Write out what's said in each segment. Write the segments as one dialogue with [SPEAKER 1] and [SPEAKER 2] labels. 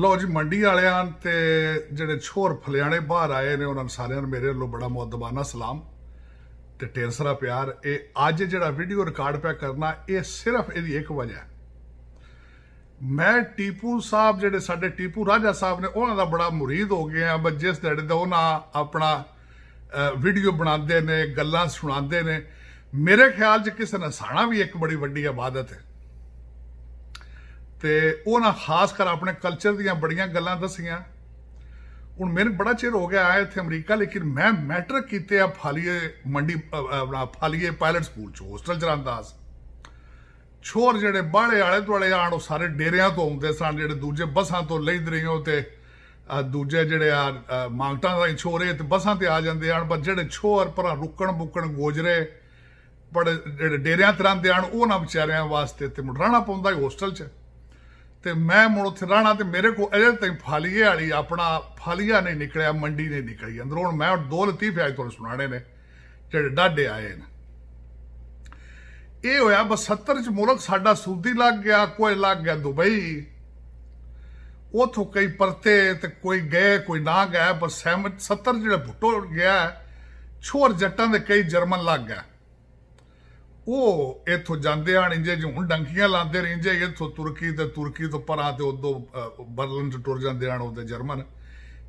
[SPEAKER 1] ਲੋ ਜੀ ਮੰਡੀ ਵਾਲਿਆਂ ਤੇ ਜਿਹੜੇ ਛੋਰ ਫਲਿਆਣੇ ਬਾਹਰ ਆਏ ਨੇ ਉਹਨਾਂ ਸਾਰਿਆਂ ਨੂੰ ਮੇਰੇ ਵੱਲੋਂ ਬੜਾ ਮੁਹੱਦਬਾਨਾ ਸਲਾਮ ਤੇ ਟੇਰਸਰਾ ਪਿਆਰ ਇਹ ਅੱਜ ਜਿਹੜਾ ਵੀਡੀਓ ਰਿਕਾਰਡ ਪਿਆ ਕਰਨਾ ਇਹ ਸਿਰਫ ਇਹਦੀ ਇੱਕ ਵਜ੍ਹਾ ਹੈ ਮੈਂ ਟੀਪੂ ਸਾਹਿਬ ਜਿਹੜੇ ਸਾਡੇ ਟੀਪੂ ਰਾਜਾ ਸਾਹਿਬ ਨੇ ਉਹਨਾਂ ਦਾ ਬੜਾ ਮੁਰੀਦ ਹੋ ਗਿਆ ਬਸ ਜਿਸ ਦਿਨ ਦਾ ਉਹਨਾਂ ਆਪਣਾ ਵੀਡੀਓ ਬਣਾਉਂਦੇ ਨੇ ਗੱਲਾਂ ਸੁਣਾਉਂਦੇ ਨੇ ਮੇਰੇ ਖਿਆਲ 'ਚ ਕਿਸੇ ਨਸਾਣਾ ਵੀ ਇੱਕ ਬੜੀ ਵੱਡੀ ਇਬਾਦਤ ਹੈ ਤੇ ਉਹ ਨਾ ਖਾਸ ਕਰ ਆਪਣੇ ਕਲਚਰ ਦੀਆਂ ਬੜੀਆਂ ਗੱਲਾਂ ਦਸੀਆਂ ਹੁਣ ਮੈਨੂੰ ਬੜਾ ਚਿਰ ਹੋ ਗਿਆ ਆਇਆ ਇੱਥੇ ਅਮਰੀਕਾ ਲੇਕਿਨ ਮੈਂ ਮੈਟ੍ਰਿਕ ਕੀਤੇ ਆ ਫਾਲੀਏ ਮੰਡੀ ਆਪਣਾ ਫਾਲੀਏ ਪਾਇਲਟ ਸਕੂਲ ਚ ਹੋਸਟਲ ਚ ਰਹਿੰਦਾ ਸੀ ਛੋਰ ਜਿਹੜੇ ਬਾਹਲੇ ਆਲੇ ਦੁਆਲੇ ਆਣ ਉਹ ਸਾਰੇ ਡੇਰਿਆਂ ਤੋਂ ਆਉਂਦੇ ਸਨ ਜਿਹੜੇ ਦੂਜੇ ਬੱਸਾਂ ਤੋਂ ਰਹੀਓ ਤੇ ਦੂਜੇ ਜਿਹੜੇ ਆ ਮੰਗਟਾਂ ਦਾ ਛੋਰੇ ਤੇ ਬੱਸਾਂ ਤੇ ਆ ਜਾਂਦੇ ਆਣ ਪਰ ਜਿਹੜੇ ਛੋਰ ਪਰਾਂ ਰੁਕਣ ਬੁਕਣ ਗੋਜਰੇ ਬੜੇ ਜਿਹੜੇ ਡੇਰਿਆਂ ਤਰਾਂ ਦੇ ਆਣ ਉਹ ਨਾ ਵਿਚਾਰਿਆਂ ਵਾਸਤੇ ਤੇ ਮੁੜਾਣਾ ਪਉਂਦਾ ਹੋਸਟਲ 'ਚ ਤੇ ਮੈਂ ਮੁੜ ਉੱਥੇ ਰਹਿਣਾ ਤੇ ਮੇਰੇ ਕੋਲ ਅਜੇ ਤਾਈਂ ਫਾਲੀਏ ਵਾਲੀ ਆਪਣਾ ਫਾਲੀਆ ਨਹੀਂ ਨਿਕਲਿਆ ਮੰਡੀ ਨਹੀਂ ਨਿਕਲੀ ਅੰਦਰੋਂ ਮੈਂ ਦੋ ਲਤੀਫ ਅੱਜ ਤੁਹਾਨੂੰ ਸੁਣਾਣੇ ਨੇ ਜਿਹੜੇ ਡਾਡੇ ਆਏ ਨੇ ਇਹ ਹੋਇਆ ਬਸ 70 ਚ ਮੁਲਕ ਸਾਡਾ ਸੂਦੀ ਲੱਗ ਗਿਆ ਕੋਈ ਲੱਗ ਗਿਆ ਦੁਬਈ ਉਥੋਂ ਕਈ ਪਰਤੇ ਤੇ ਕੋਈ ਗਏ ਕੋਈ ਨਾ ਗਿਆ ਪਰ 70 ਜਿਹੜੇ ਭੁੱਟੋ ਗਿਆ ਛੋਰ ਜੱਟਾਂ ਦੇ ਕਈ ਜਰਮਨ ਲੱਗ ਗਿਆ ਉਹ ਇਥੋਂ ਜਾਂਦੇ ਆਣ ਇੰਜੇ ਹੁਣ ਡੰਕੀਆਂ ਲਾਉਂਦੇ ਰਹਿੰਦੇ ਇਥੋਂ ਤੁਰਕੀ ਤੇ ਤੁਰਕੀ ਤੋਂ ਪਰਾਂ ਤੇ ਉਦੋਂ ਬਰਲਿਨ ਤੋਂ ਟੁਰ ਜਾਂਦੇ ਆਣ ਉਹਦੇ ਜਰਮਨ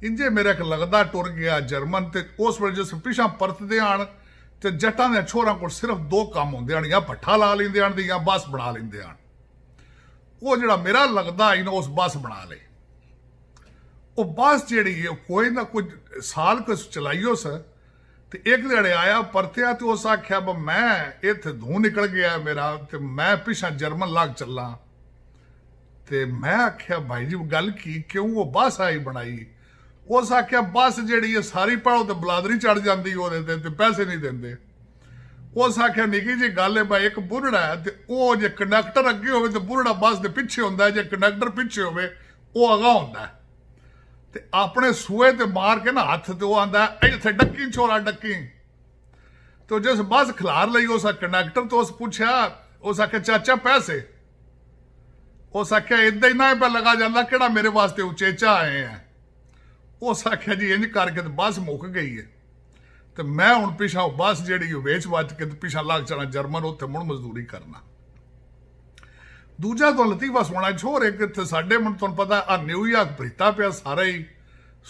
[SPEAKER 1] ਇੰਜੇ ਮੇਰੇ ਇੱਕ ਲੱਗਦਾ ਟੁਰ ਗਿਆ ਜਰਮਨ ਤੇ ਉਸ ਵੇਲੇ ਜਿਸ ਪਿਛਾ ਪਰਤਦੇ ਆਣ ਤੇ ਜੱਟਾਂ ਦੇ ਛੋਰਾਂ ਕੋਲ ਸਿਰਫ ਦੋ ਕੰਮ ਹੁੰਦੇ ਆਣ ਜਾਂ ਭੱਠਾ ਲਾ ਲੈਂਦੇ ਆਣ ਜਾਂ ਬਸ ਬਣਾ ਲੈਂਦੇ ਆਣ ਉਹ ਜਿਹੜਾ ਮੇਰਾ ਲੱਗਦਾ ਇਹਨਾਂ ਉਸ ਬਸ ਬਣਾ ਲੈ ਉਹ ਬਸ ਜਿਹੜੀ ਹੈ ਕੋਈ ਨਾ ਕੋਈ ਸਾਲ ਕੁ ਚਲਾਈਓ ਸਰ ਤੇ ਇੱਕ ਦਿਨ ਆਇਆ ਪਰਤਿਆ ਤੇ ਉਸ ਆਖਿਆ ਬ ਮੈਂ ਇੱਥੇ ਧੂ ਨਿਕਲ ਗਿਆ ਮੇਰਾ ਤੇ ਮੈਂ ਪਿਛਾ ਜਰਮਨ ਲੱਗ ਚੱਲਾ ਤੇ ਮੈਂ ਆਖਿਆ ਭਾਈ ਜੀ ਗੱਲ ਕੀ ਕਿਉਂ ਉਹ ਬੱਸ ਆਈ ਬਣਾਈ ਉਸ ਆਖਿਆ ਬੱਸ ਜਿਹੜੀ ਹੈ ਸਾਰੀ ਪਾਉ ਤੇ ਬਲਾਦਰੀ ਚੜ ਜਾਂਦੀ ਉਹਦੇ ਤੇ ਤੇ ਪੈਸੇ ਨਹੀਂ ਦਿੰਦੇ ਉਸ ਆਖਿਆ ਨਿੱਕੀ ਜੀ ਗੱਲ ਹੈ ਭਾਈ ਇੱਕ ਬੁਰੜਾ ਤੇ ਉਹ ਜੇ ਕੰਡਕਟਰ ਅੱਗੇ ਹੋਵੇ ਤੇ ਬੁਰੜਾ ਬੱਸ ਦੇ ਪਿੱਛੇ ਹੁੰਦਾ ਜੇ ਕੰਡਕਟਰ ਪਿੱਛੇ ਹੋਵੇ ਉਹ ਅਗਾ ਹੁੰਦਾ ਤੇ ਆਪਣੇ ਸੂਏ ਤੇ ਮਾਰ ਕੇ ਨਾ ਹੱਥ ਤੇ ਉਹ ਆਂਦਾ ਇੱਥੇ ਡੱਕੀ ਛੋਰਾ ਡੱਕੀ ਤੋ ਜਿਸ ਬੱਸ ਖਲਾਰ ਲਈ ਉਸ ਕੰਡਕਟਰ ਤੋਂ ਉਸ ਪੁੱਛਿਆ ਉਸ ਆਖੇ ਚਾਚਾ ਪੈਸੇ ਉਸ ਆਖਿਆ ਇੰਦਾ ਹੀ ਨਾ ਪੈ ਲਗਾ ਜਾਂਦਾ ਕਿਹੜਾ ਮੇਰੇ ਵਾਸਤੇ ਉਚੇਚਾ ਆਏ ਆ ਉਸ ਆਖਿਆ ਜੀ ਇੰਜ ਕਰਕੇ ਤੇ ਬੱਸ ਮੁੱਕ ਗਈ ਹੈ ਤੇ ਮੈਂ ਹੁਣ ਪਿਛਾ ਬੱਸ ਜਿਹੜੀ ਵੇਚ ਵੱਜ ਕੇ ਤੇ ਪਿਛਾ ਲੱਗ ਜਾਣਾ ਜਰਮਨ ਉੱਥੇ ਮੁੜ ਮਜ਼ਦੂਰੀ ਕਰਨਾ ਦੂਜਾ ਤੋਂ ਲਤੀਫਾ ਸੁਣਾ ਛੋਰ ਇੱਕ ਇੱਥੇ ਸਾਡੇ ਮਨ ਤੁਹਾਨੂੰ ਪਤਾ ਆ ਨਿਊਯਾਰਕ ਭਰੀਤਾ ਪਿਆ ਸਾਰੇ ਹੀ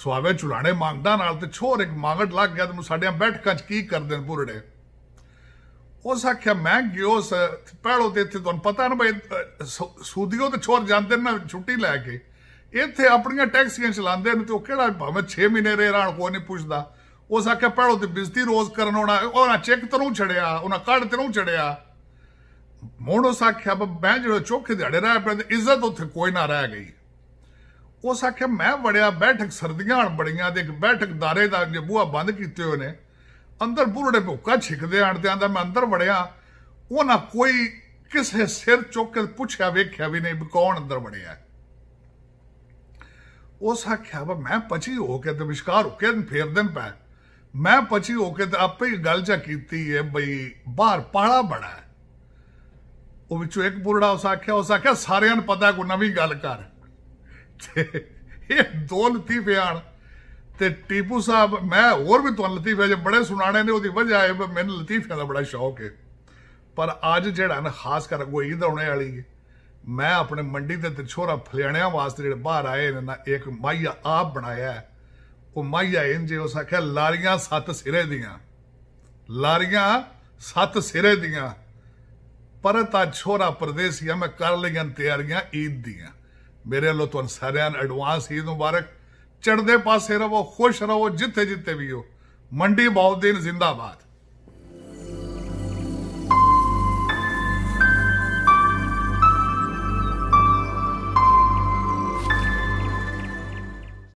[SPEAKER 1] ਸੁਆਵੇ ਚੁਲਾਣੇ ਮੰਗਦਾ ਨਾਲ ਤੇ ਛੋਰ ਇੱਕ ਮਾਗੜ ਲੱਗ ਗਿਆ ਤੈਨੂੰ ਸਾਡੀਆਂ ਬੈਠਕਾਂ 'ਚ ਕੀ ਕਰਦੇ ਨੇ ਬੁਰੜੇ ਉਸ ਆਖਿਆ ਮੈਂ ਗਿਓ ਪਹਿਲੋ ਤੇ ਇੱਥੇ ਤੁਹਾਨੂੰ ਪਤਾ ਨਾ ਬਈ ਸੂਦੀਓ ਤੇ ਛੋਰ ਜਾਂਦੇ ਨਾ ਛੁੱਟੀ ਲੈ ਕੇ ਇੱਥੇ ਆਪਣੀਆਂ ਟੈਕਸੀਆਂ ਚਲਾਉਂਦੇ ਨੇ ਤੇ ਉਹ ਕਿਹੜਾ ਭਾਵੇਂ 6 ਮਹੀਨੇ ਰਹੇ ਰਹਿਣ ਕੋਈ ਨਹੀਂ ਪੁੱਛਦਾ ਉਸ ਆਖਿਆ ਪਹਿਲੋ ਤੇ ਬਿਜ਼ਤੀ ਰੋਜ਼ ਕਰਨ ਹੋਣਾ ਉਹਨਾਂ ਚੈੱਕ ਤਰੋਂ ਛੜਿਆ ਉਹਨਾਂ ਕੱਢ ਤਰੋਂ ਛੜਿਆ ਮੋੜੋ ਸਾਖਿਆ ਮੈਂ ਜਿਹੜਾ ਚੋਖੇ ਦਿਹਾੜੇ ਰਹਿ ਪੈਂਦੇ ਇੱਜ਼ਤ ਉੱਥੇ ਕੋਈ ਨਾ ਰਹਿ ਗਈ ਉਸ ਸਾਖਿਆ ਮੈਂ ਵੜਿਆ ਬੈਠਕ ਸਰਦੀਆਂ ਬੜੀਆਂ ਦੇ ਇੱਕ ਬੈਠਕ ਦਾਰੇ ਦਾ ਜੇ ਬੂਹਾ ਬੰਦ ਕੀਤੇ ਹੋਏ ਨੇ ਅੰਦਰ ਬੁਰੜੇ ਭੁੱਕਾ ਛਿਕਦੇ ਆਂਦੇ ਆਂਦਾ ਮੈਂ ਅੰਦਰ ਵੜਿਆ ਉਹਨਾਂ ਕੋਈ ਕਿਸੇ ਸਿਰ ਚੁੱਕ ਕੇ ਪੁੱਛਿਆ ਵੇਖਿਆ ਵੀ ਨਹੀਂ ਕੌਣ ਅੰਦਰ ਵੜਿਆ ਉਸ ਆਖਿਆ ਵਾ ਮੈਂ ਪਚੀ ਹੋ ਕੇ ਤੇ ਵਿਸ਼ਕਾਰ ਹੋ ਕੇ ਫੇਰ ਦਿਨ ਪੈ ਮੈਂ ਪਚੀ ਹੋ ਕੇ ਤੇ ਆਪੇ ਹੀ ਗੱਲ ਚਾ ਕੀਤੀ ਹੈ ਬਈ ਬਾਹਰ ਪਾਲਾ ਬੜਾ ਉਹ ਵਿੱਚੋਂ ਇੱਕ ਬੁਰੜਾ ਉਸ ਆਖਿਆ ਉਸ ਆਖਿਆ ਸਾਰਿਆਂ ਨੂੰ ਪਤਾ ਕੋ ਨਵੀਂ ਗੱਲ ਕਰ ਇਹ ਦੋ ਲਤੀਫੇ ਤੇ ਟੀਪੂ ਸਾਹਿਬ ਮੈਂ ਹੋਰ ਵੀ ਤੁਹਾਨੂੰ ਲਤੀਫੇ ਜੇ ਬੜੇ ਸੁਣਾਣੇ ਨੇ ਉਹਦੀ ਵਜ੍ਹਾ ਹੈ ਮੈਨੂੰ ਲਤੀਫਿਆਂ ਦਾ ਬੜਾ ਸ਼ੌਕ ਹੈ ਪਰ ਅੱਜ ਜਿਹੜਾ ਨਾ ਖਾਸ ਕਰ ਕੋਈ ਈਦ ਵਾਲੀ ਹੈ ਮੈਂ ਆਪਣੇ ਮੰਡੀ ਦੇ ਤਛੋਰਾ ਫਲਿਆਣਿਆਂ ਵਾਸਤੇ ਜਿਹੜੇ ਬਾਹਰ ਆਏ ਨੇ ਨਾ ਇੱਕ ਮਾਈਆ ਆਪ ਬਣਾਇਆ ਉਹ ਮਾਈਆ ਇੰਜੇ ਉਸ ਆਖਿਆ ਲਾਰੀਆਂ ਸੱਤ ਸਿਰੇ ਦੀਆਂ ਲਾਰੀਆਂ ਸੱਤ ਸਿਰੇ ਦੀਆਂ ਪਰਤ ਆ ਛੋਰਾ ਪਰਦੇਸੀਆ ਮੈਂ ਕਰ ਲਈਆਂ ਤਿਆਰੀਆਂ ਈਦ ਦੀਆਂ ਮੇਰੇ ਵੱਲੋਂ ਤੁਹਾਨੂੰ ਸਾਰਿਆਂ ਨੂੰ ਐਡਵਾਂਸ ਈਦ ਮੁਬਾਰਕ ਚੜਦੇ ਪਾਸੇ ਰਹੋ ਖੁਸ਼ ਰਹੋ ਜਿੱਥੇ ਜਿੱਥੇ ਵੀ ਹੋ ਮੰਡੀ ਦਿਨ ਜ਼ਿੰਦਾਬਾਦ